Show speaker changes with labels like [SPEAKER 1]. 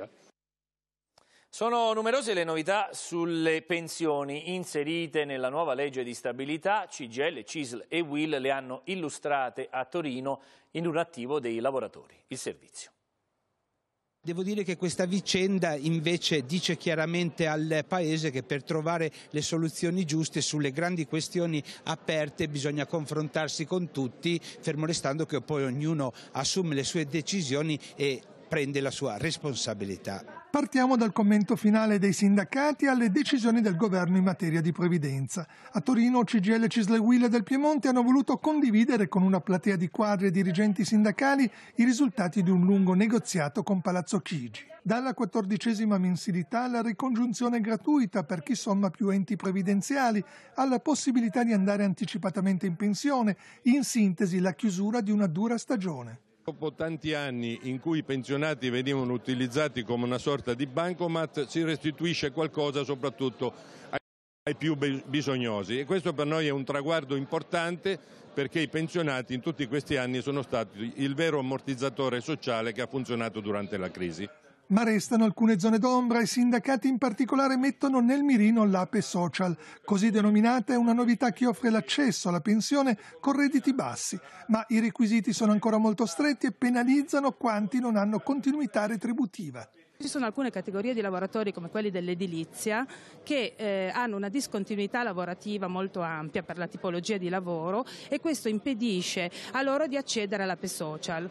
[SPEAKER 1] doppia. Eh? Sono numerose le novità sulle pensioni inserite nella nuova legge di stabilità. CGL, CISL e WIL le hanno illustrate a Torino in un attivo dei lavoratori. Il servizio.
[SPEAKER 2] Devo dire che questa vicenda invece dice chiaramente al Paese che per trovare le soluzioni giuste sulle grandi questioni aperte bisogna confrontarsi con tutti, fermo restando che poi ognuno assume le sue decisioni e prende la sua responsabilità.
[SPEAKER 3] Partiamo dal commento finale dei sindacati alle decisioni del governo in materia di previdenza. A Torino CGL Cisle Wille del Piemonte hanno voluto condividere con una platea di quadri e dirigenti sindacali i risultati di un lungo negoziato con Palazzo Chigi. Dalla quattordicesima mensilità alla ricongiunzione gratuita per chi somma più enti previdenziali, alla possibilità di andare anticipatamente in pensione, in sintesi la chiusura di una dura stagione.
[SPEAKER 4] Dopo tanti anni in cui i pensionati venivano utilizzati come una sorta di bancomat, si restituisce qualcosa soprattutto ai più bisognosi e questo per noi è un traguardo importante perché i pensionati in tutti questi anni sono stati il vero ammortizzatore sociale che ha funzionato durante la crisi.
[SPEAKER 3] Ma restano alcune zone d'ombra e i sindacati in particolare mettono nel mirino l'ape social, così denominata è una novità che offre l'accesso alla pensione con redditi bassi, ma i requisiti sono ancora molto stretti e penalizzano quanti non hanno continuità retributiva.
[SPEAKER 5] Ci sono alcune categorie di lavoratori come quelli dell'edilizia che eh, hanno una discontinuità lavorativa molto ampia per la tipologia di lavoro e questo impedisce a loro di accedere all'ape social.